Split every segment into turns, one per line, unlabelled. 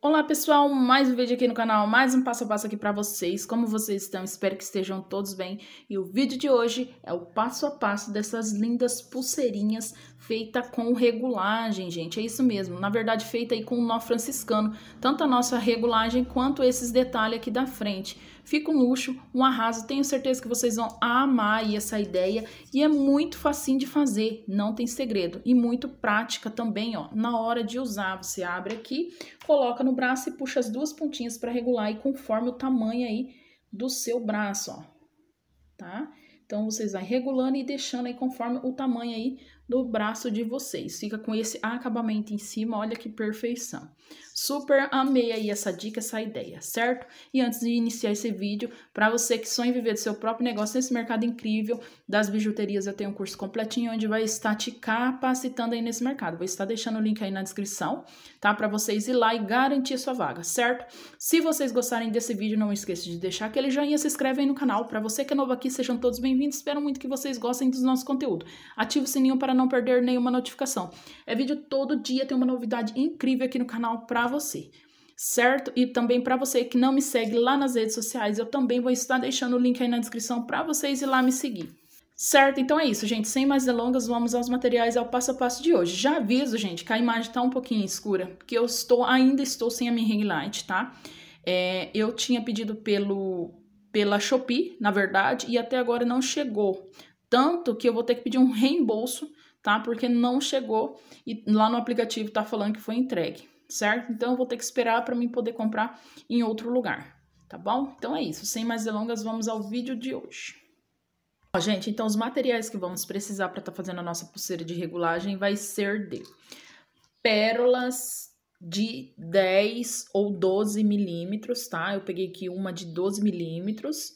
Olá pessoal, mais um vídeo aqui no canal, mais um passo a passo aqui para vocês. Como vocês estão? Espero que estejam todos bem. E o vídeo de hoje é o passo a passo dessas lindas pulseirinhas feita com regulagem, gente. É isso mesmo, na verdade feita aí com um nó franciscano, tanto a nossa regulagem quanto esses detalhes aqui da frente. Fica um luxo, um arraso. Tenho certeza que vocês vão amar essa ideia e é muito facinho de fazer, não tem segredo e muito prática também, ó. Na hora de usar, você abre aqui, coloca no braço e puxa as duas pontinhas para regular e conforme o tamanho aí do seu braço, ó. Tá? Então vocês vão regulando e deixando aí conforme o tamanho aí do braço de vocês. Fica com esse acabamento em cima, olha que perfeição. Super amei aí essa dica, essa ideia, certo? E antes de iniciar esse vídeo, para você que sonha em viver do seu próprio negócio nesse mercado incrível das bijuterias, eu tenho um curso completinho onde vai estar te capacitando aí nesse mercado. Vou estar deixando o link aí na descrição, tá? Para vocês ir lá e garantir a sua vaga, certo? Se vocês gostarem desse vídeo, não esqueça de deixar aquele joinha, se inscreve aí no canal. Para você que é novo aqui, sejam todos bem-vindos. Espero muito que vocês gostem do nosso conteúdo. Ative o sininho para não perder nenhuma notificação. É vídeo todo dia, tem uma novidade incrível aqui no canal para você certo? E também para você que não me segue lá nas redes sociais, eu também vou estar deixando o link aí na descrição para vocês ir lá me seguir. Certo, então é isso, gente. Sem mais delongas, vamos aos materiais ao passo a passo de hoje. Já aviso, gente, que a imagem tá um pouquinho escura, porque eu estou ainda estou sem a minha ring light, tá? É, eu tinha pedido pelo pela Shopee, na verdade, e até agora não chegou. Tanto que eu vou ter que pedir um reembolso tá? Porque não chegou e lá no aplicativo tá falando que foi entregue, certo? Então eu vou ter que esperar para mim poder comprar em outro lugar, tá bom? Então é isso, sem mais delongas, vamos ao vídeo de hoje. Ó, gente, então os materiais que vamos precisar para estar tá fazendo a nossa pulseira de regulagem vai ser de pérolas de 10 ou 12 milímetros, tá? Eu peguei aqui uma de 12 milímetros,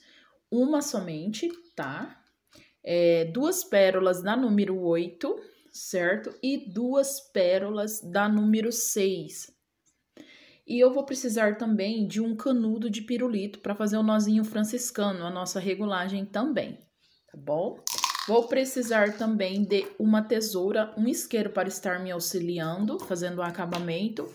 uma somente, tá? é, duas pérolas da número 8, certo? E duas pérolas da número 6. E eu vou precisar também de um canudo de pirulito para fazer o nozinho franciscano, a nossa regulagem também, tá bom? Vou precisar também de uma tesoura, um isqueiro para estar me auxiliando, fazendo o acabamento.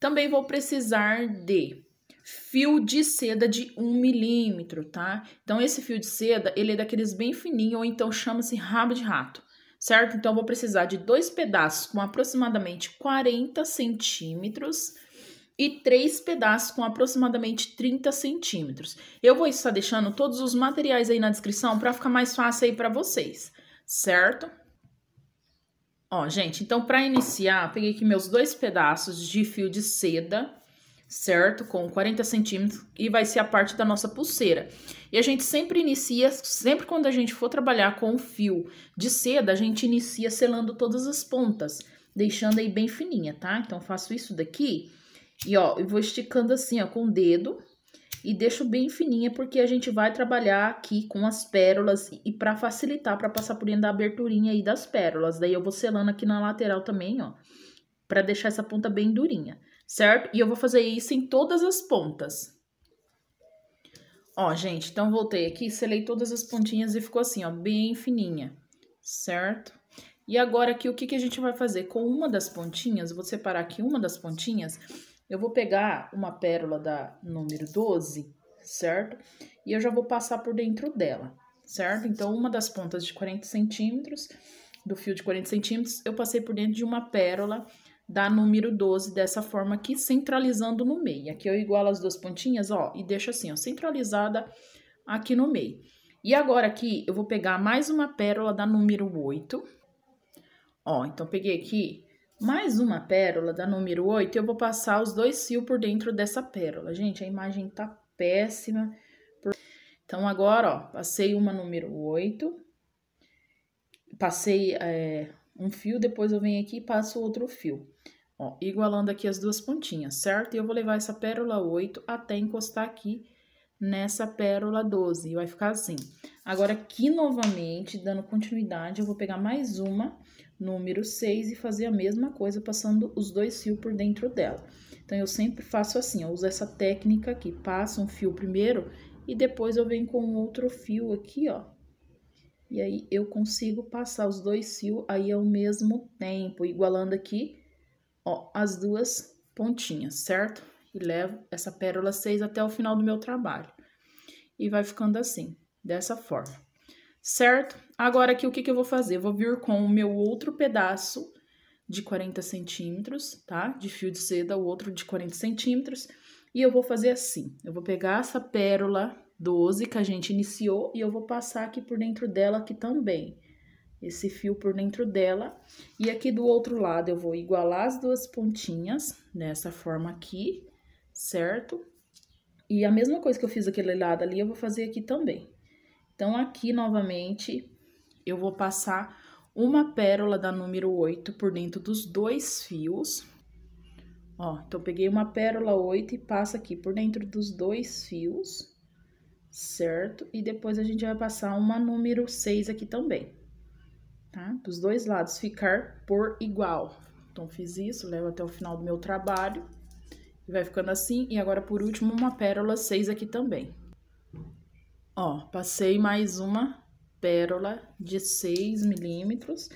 Também vou precisar de fio de seda de 1 um milímetro, tá? Então, esse fio de seda, ele é daqueles bem fininho, ou então chama-se rabo de rato, certo? Então, vou precisar de dois pedaços com aproximadamente 40 centímetros e três pedaços com aproximadamente 30 centímetros. Eu vou estar deixando todos os materiais aí na descrição para ficar mais fácil aí para vocês, certo? Ó, gente, então para iniciar, peguei aqui meus dois pedaços de fio de seda, certo? Com 40 centímetros e vai ser a parte da nossa pulseira. E a gente sempre inicia, sempre quando a gente for trabalhar com o fio de seda, a gente inicia selando todas as pontas, deixando aí bem fininha, tá? Então, faço isso daqui e ó, eu vou esticando assim, ó, com o dedo e deixo bem fininha porque a gente vai trabalhar aqui com as pérolas e para facilitar, para passar por dentro da aberturinha aí das pérolas. Daí eu vou selando aqui na lateral também, ó, para deixar essa ponta bem durinha certo? E eu vou fazer isso em todas as pontas. Ó, gente, então voltei aqui, selei todas as pontinhas e ficou assim, ó, bem fininha, certo? E agora aqui, o que, que a gente vai fazer? Com uma das pontinhas, vou separar aqui uma das pontinhas, eu vou pegar uma pérola da número 12, certo? E eu já vou passar por dentro dela, certo? Então, uma das pontas de 40 centímetros, do fio de 40 centímetros, eu passei por dentro de uma pérola dá número 12 dessa forma aqui, centralizando no meio. Aqui eu igualo as duas pontinhas, ó, e deixo assim, ó, centralizada aqui no meio. E agora aqui eu vou pegar mais uma pérola da número 8. Ó, então peguei aqui mais uma pérola da número 8 e eu vou passar os dois fios por dentro dessa pérola. Gente, a imagem tá péssima. Por... Então, agora, ó, passei uma número 8, passei é, um fio, depois eu venho aqui e passo outro fio. Ó, igualando aqui as duas pontinhas, certo? E eu vou levar essa pérola 8 até encostar aqui nessa pérola 12, e vai ficar assim. Agora, aqui novamente, dando continuidade, eu vou pegar mais uma, número 6, e fazer a mesma coisa, passando os dois fios por dentro dela. Então, eu sempre faço assim, eu uso essa técnica aqui, passo um fio primeiro, e depois eu venho com outro fio aqui, ó, e aí, eu consigo passar os dois fios aí ao mesmo tempo, igualando aqui, ó, as duas pontinhas, certo? E levo essa pérola 6 até o final do meu trabalho. E vai ficando assim, dessa forma, certo? Agora aqui, o que, que eu vou fazer? Eu vou vir com o meu outro pedaço de 40 centímetros, tá? De fio de seda, o outro de 40 centímetros. E eu vou fazer assim, eu vou pegar essa pérola 12 que a gente iniciou e eu vou passar aqui por dentro dela aqui também. Esse fio por dentro dela. E aqui do outro lado eu vou igualar as duas pontinhas dessa forma aqui, certo? E a mesma coisa que eu fiz aquele lado ali, eu vou fazer aqui também. Então, aqui novamente, eu vou passar uma pérola da número 8 por dentro dos dois fios. Ó, então, peguei uma pérola 8 e passo aqui por dentro dos dois fios certo? E depois a gente vai passar uma número 6 aqui também, tá? Dos dois lados, ficar por igual. Então, fiz isso, levo até o final do meu trabalho. E vai ficando assim. E agora, por último, uma pérola 6 aqui também. Ó, passei mais uma pérola de 6 milímetros.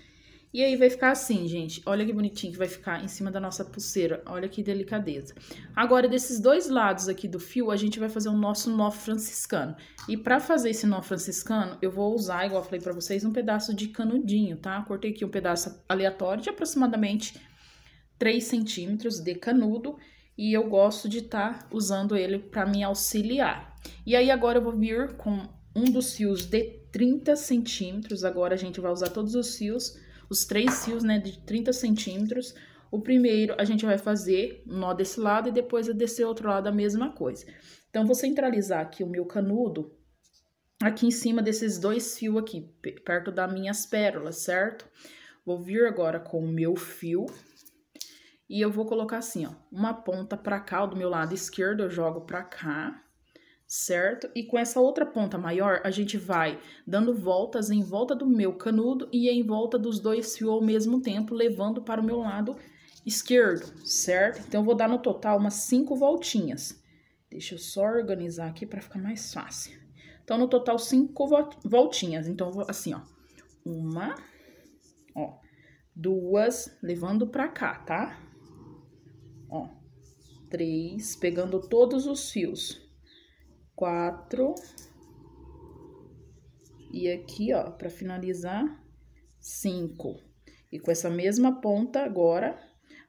E aí vai ficar assim, gente. Olha que bonitinho que vai ficar em cima da nossa pulseira. Olha que delicadeza. Agora, desses dois lados aqui do fio, a gente vai fazer o nosso nó franciscano. E pra fazer esse nó franciscano, eu vou usar, igual eu falei pra vocês, um pedaço de canudinho, tá? Cortei aqui um pedaço aleatório de aproximadamente 3 centímetros de canudo. E eu gosto de estar tá usando ele pra me auxiliar. E aí, agora eu vou vir com um dos fios de 30 centímetros. Agora, a gente vai usar todos os fios os três fios, né, de 30 centímetros. O primeiro a gente vai fazer um nó desse lado e depois é desse outro lado a mesma coisa. Então, vou centralizar aqui o meu canudo aqui em cima desses dois fios aqui, perto das minhas pérolas, certo? Vou vir agora com o meu fio e eu vou colocar assim, ó, uma ponta pra cá, do meu lado esquerdo eu jogo pra cá certo? E com essa outra ponta maior, a gente vai dando voltas em volta do meu canudo e em volta dos dois fios ao mesmo tempo, levando para o meu lado esquerdo, certo? Então, eu vou dar no total umas cinco voltinhas. Deixa eu só organizar aqui para ficar mais fácil. Então, no total, cinco voltinhas. Então, vou assim, ó. Uma, ó, duas, levando pra cá, tá? Ó, três, pegando todos os fios quatro. E aqui, ó, para finalizar, cinco. E com essa mesma ponta agora,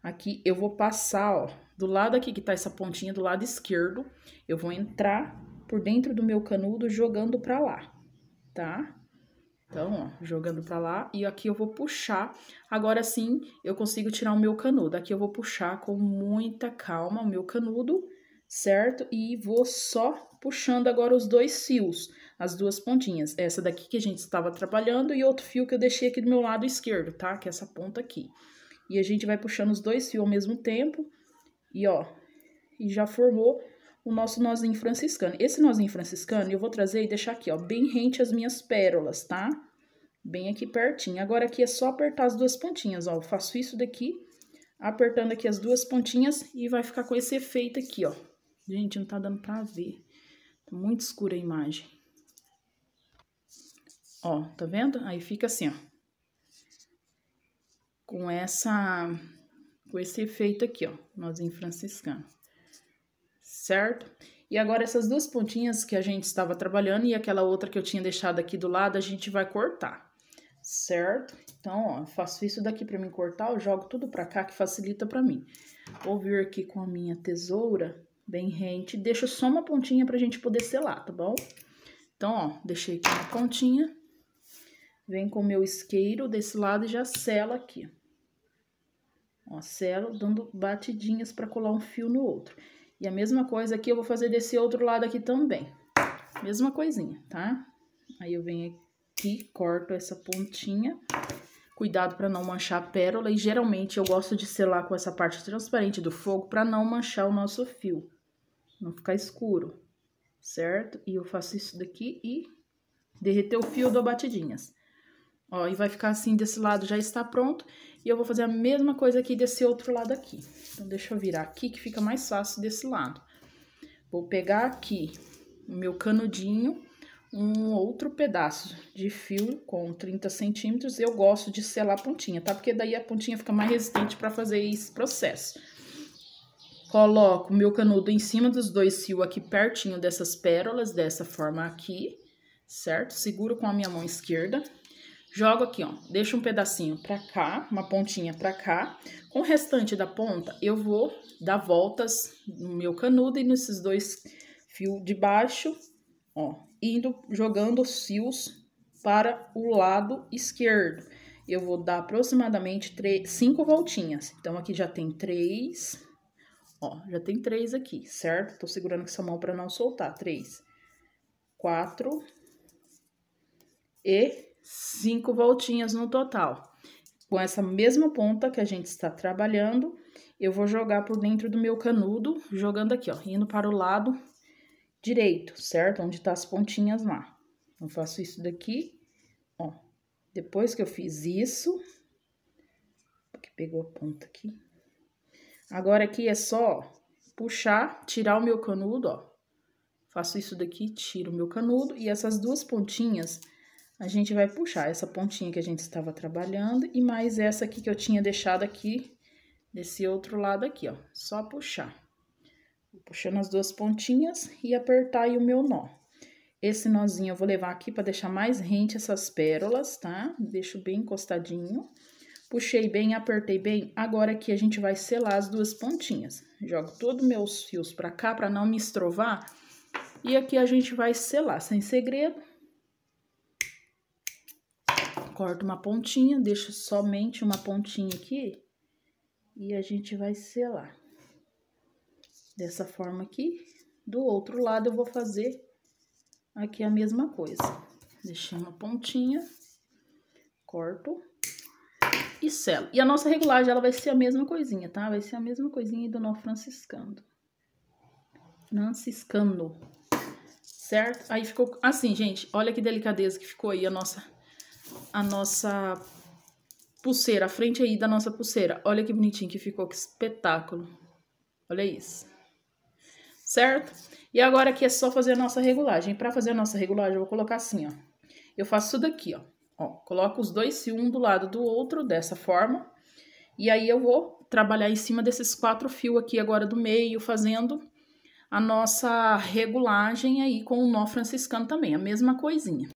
aqui eu vou passar, ó, do lado aqui que tá essa pontinha do lado esquerdo, eu vou entrar por dentro do meu canudo jogando pra lá, tá? Então, ó, jogando pra lá, e aqui eu vou puxar. Agora sim, eu consigo tirar o meu canudo. Aqui eu vou puxar com muita calma o meu canudo certo? E vou só puxando agora os dois fios, as duas pontinhas. Essa daqui que a gente estava trabalhando e outro fio que eu deixei aqui do meu lado esquerdo, tá? Que é essa ponta aqui. E a gente vai puxando os dois fios ao mesmo tempo e ó, e já formou o nosso nozinho franciscano. Esse nozinho franciscano eu vou trazer e deixar aqui, ó, bem rente as minhas pérolas, tá? Bem aqui pertinho. Agora aqui é só apertar as duas pontinhas, ó. Eu faço isso daqui, apertando aqui as duas pontinhas e vai ficar com esse efeito aqui, ó. Gente, não tá dando pra ver. Tá muito escura a imagem. Ó, tá vendo? Aí fica assim, ó. Com essa... Com esse efeito aqui, ó. Nozinho franciscano. Certo? E agora essas duas pontinhas que a gente estava trabalhando e aquela outra que eu tinha deixado aqui do lado, a gente vai cortar. Certo? Então, ó, faço isso daqui pra mim cortar, eu jogo tudo pra cá que facilita pra mim. Vou vir aqui com a minha tesoura bem rente. deixa só uma pontinha pra gente poder selar, tá bom? Então, ó, deixei aqui uma pontinha. Vem com o meu isqueiro desse lado e já sela aqui. Ó, selo dando batidinhas pra colar um fio no outro. E a mesma coisa aqui eu vou fazer desse outro lado aqui também. Mesma coisinha, tá? Aí eu venho aqui, corto essa pontinha. Cuidado para não manchar a pérola e geralmente eu gosto de selar com essa parte transparente do fogo para não manchar o nosso fio não ficar escuro, certo? E eu faço isso daqui e derreter o fio, dou batidinhas. Ó, e vai ficar assim desse lado, já está pronto. E eu vou fazer a mesma coisa aqui desse outro lado aqui. Então, deixa eu virar aqui que fica mais fácil desse lado. Vou pegar aqui o meu canudinho, um outro pedaço de fio com 30 centímetros. Eu gosto de selar a pontinha, tá? Porque daí a pontinha fica mais resistente para fazer esse processo coloco o meu canudo em cima dos dois fios aqui pertinho dessas pérolas, dessa forma aqui, certo? Seguro com a minha mão esquerda. Jogo aqui, ó, deixo um pedacinho pra cá, uma pontinha pra cá. Com o restante da ponta, eu vou dar voltas no meu canudo e nesses dois fios de baixo, ó, indo, jogando os fios para o lado esquerdo. Eu vou dar aproximadamente cinco voltinhas. Então, aqui já tem três, Ó, já tem três aqui, certo? Tô segurando com essa mão para não soltar. Três, quatro e cinco voltinhas no total. Com essa mesma ponta que a gente está trabalhando, eu vou jogar por dentro do meu canudo, jogando aqui, ó, indo para o lado direito, certo? Onde tá as pontinhas lá. Eu faço isso daqui, ó. Depois que eu fiz isso, que pegou a ponta aqui, Agora aqui é só puxar, tirar o meu canudo, ó. Faço isso daqui, tiro o meu canudo e essas duas pontinhas a gente vai puxar. Essa pontinha que a gente estava trabalhando e mais essa aqui que eu tinha deixado aqui, desse outro lado aqui, ó. Só puxar. Vou puxando as duas pontinhas e apertar aí o meu nó. Esse nozinho eu vou levar aqui para deixar mais rente essas pérolas, tá? Deixo bem encostadinho. Puxei bem, apertei bem. Agora aqui a gente vai selar as duas pontinhas. Jogo todos meus fios pra cá pra não me estrovar. E aqui a gente vai selar sem segredo. Corto uma pontinha, deixo somente uma pontinha aqui. E a gente vai selar. Dessa forma aqui. Do outro lado eu vou fazer aqui a mesma coisa. Deixei uma pontinha, corto e selo. E a nossa regulagem, ela vai ser a mesma coisinha, tá? Vai ser a mesma coisinha do nó franciscano. Franciscano. Certo? Aí ficou assim, gente. Olha que delicadeza que ficou aí a nossa, a nossa pulseira. A frente aí da nossa pulseira. Olha que bonitinho que ficou, que espetáculo. Olha isso. Certo? E agora aqui é só fazer a nossa regulagem. Para fazer a nossa regulagem, eu vou colocar assim, ó. Eu faço tudo aqui, ó. Ó, coloco os dois fios um do lado do outro, dessa forma. E aí eu vou trabalhar em cima desses quatro fios aqui agora do meio, fazendo a nossa regulagem aí com o nó franciscano também, a mesma coisinha.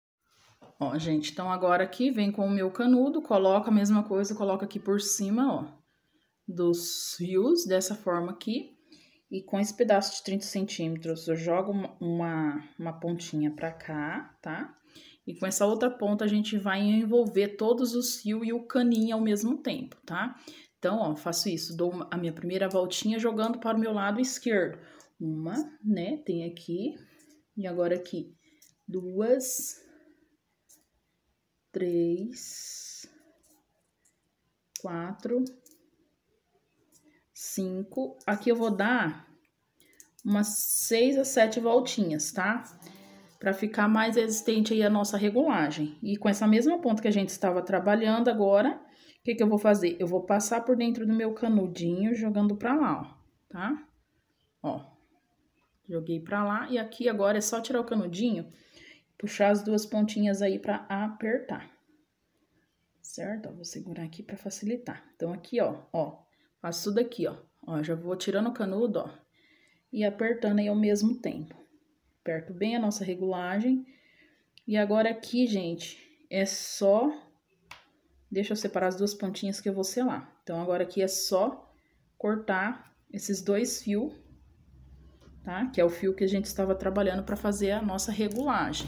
Ó, gente, então agora aqui vem com o meu canudo, coloca a mesma coisa, coloca aqui por cima, ó, dos fios, dessa forma aqui. E com esse pedaço de 30 centímetros, eu jogo uma, uma pontinha pra cá, tá? E com essa outra ponta, a gente vai envolver todos os fios e o caninho ao mesmo tempo, tá? Então, ó, faço isso, dou a minha primeira voltinha jogando para o meu lado esquerdo. Uma, né, tem aqui, e agora aqui, duas, três, quatro, cinco. Aqui eu vou dar umas seis a sete voltinhas, tá? para ficar mais resistente aí a nossa regulagem. E com essa mesma ponta que a gente estava trabalhando agora, o que, que eu vou fazer? Eu vou passar por dentro do meu canudinho, jogando para lá, ó, tá? Ó, joguei para lá e aqui agora é só tirar o canudinho, puxar as duas pontinhas aí para apertar, certo? Ó, vou segurar aqui para facilitar. Então, aqui, ó, ó, faço tudo aqui, ó, ó, já vou tirando o canudo, ó, e apertando aí ao mesmo tempo. Aperto bem a nossa regulagem. E agora aqui, gente, é só... Deixa eu separar as duas pontinhas que eu vou selar. Então, agora aqui é só cortar esses dois fios, tá? Que é o fio que a gente estava trabalhando para fazer a nossa regulagem.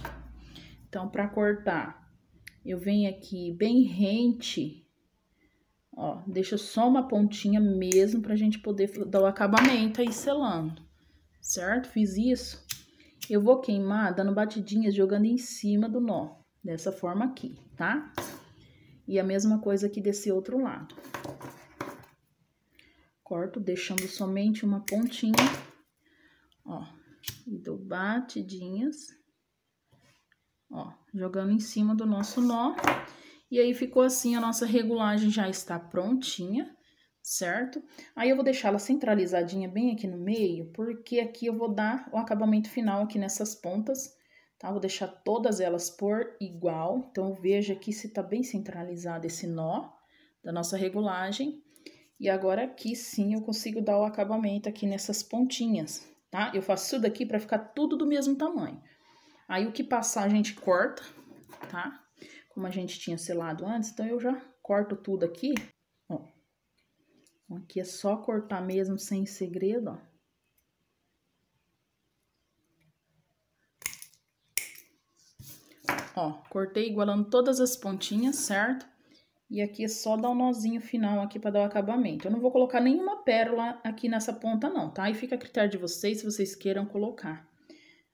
Então, para cortar, eu venho aqui bem rente, ó, deixa só uma pontinha mesmo pra gente poder dar o acabamento aí selando, certo? Fiz isso. Eu vou queimar dando batidinhas, jogando em cima do nó, dessa forma aqui, tá? E a mesma coisa aqui desse outro lado. Corto, deixando somente uma pontinha, ó, e dou batidinhas, ó, jogando em cima do nosso nó. E aí, ficou assim, a nossa regulagem já está prontinha certo? Aí eu vou deixá-la centralizadinha bem aqui no meio, porque aqui eu vou dar o acabamento final aqui nessas pontas, tá? Vou deixar todas elas por igual, então veja aqui se tá bem centralizado esse nó da nossa regulagem. E agora aqui sim eu consigo dar o acabamento aqui nessas pontinhas, tá? Eu faço tudo aqui para ficar tudo do mesmo tamanho. Aí o que passar a gente corta, tá? Como a gente tinha selado antes, então eu já corto tudo aqui, ó, Aqui é só cortar mesmo, sem segredo, ó. Ó, cortei igualando todas as pontinhas, certo? E aqui é só dar o um nozinho final aqui para dar o acabamento. Eu não vou colocar nenhuma pérola aqui nessa ponta não, tá? E fica a critério de vocês, se vocês queiram colocar.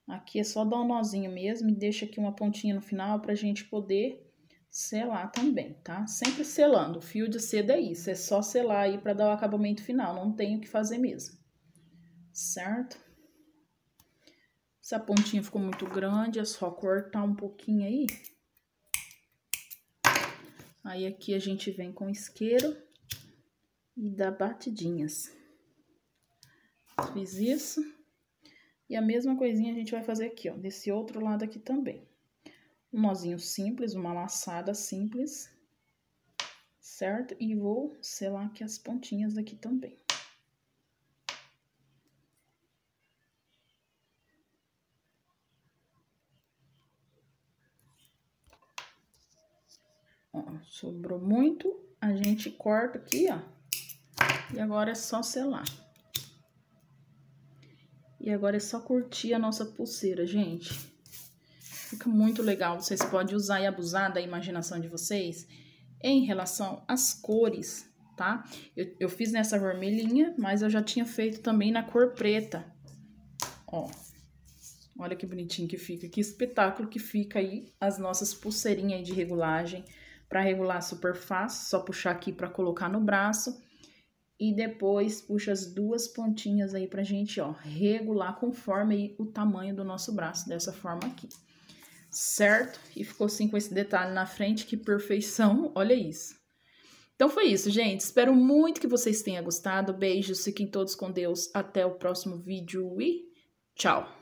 Aqui é só dar um nozinho mesmo e deixa aqui uma pontinha no final pra gente poder selar também, tá? Sempre selando. O fio de seda é isso, é só selar aí para dar o acabamento final, não tem o que fazer mesmo. Certo? Essa pontinha ficou muito grande, é só cortar um pouquinho aí. Aí aqui a gente vem com isqueiro e dá batidinhas. Fiz isso. E a mesma coisinha a gente vai fazer aqui, ó, desse outro lado aqui também um nozinho simples, uma laçada simples, certo? E vou selar aqui as pontinhas aqui também. Ó, sobrou muito, a gente corta aqui, ó, e agora é só selar. E agora é só curtir a nossa pulseira, gente fica muito legal. Vocês podem usar e abusar da imaginação de vocês em relação às cores, tá? Eu, eu fiz nessa vermelhinha, mas eu já tinha feito também na cor preta. Ó, olha que bonitinho que fica, que espetáculo que fica aí as nossas pulseirinhas de regulagem. Para regular super fácil, só puxar aqui para colocar no braço. E depois puxa as duas pontinhas aí pra gente, ó, regular conforme o tamanho do nosso braço, dessa forma aqui certo? E ficou assim com esse detalhe na frente, que perfeição, olha isso. Então foi isso, gente. Espero muito que vocês tenham gostado. Beijos, fiquem todos com Deus. Até o próximo vídeo e tchau!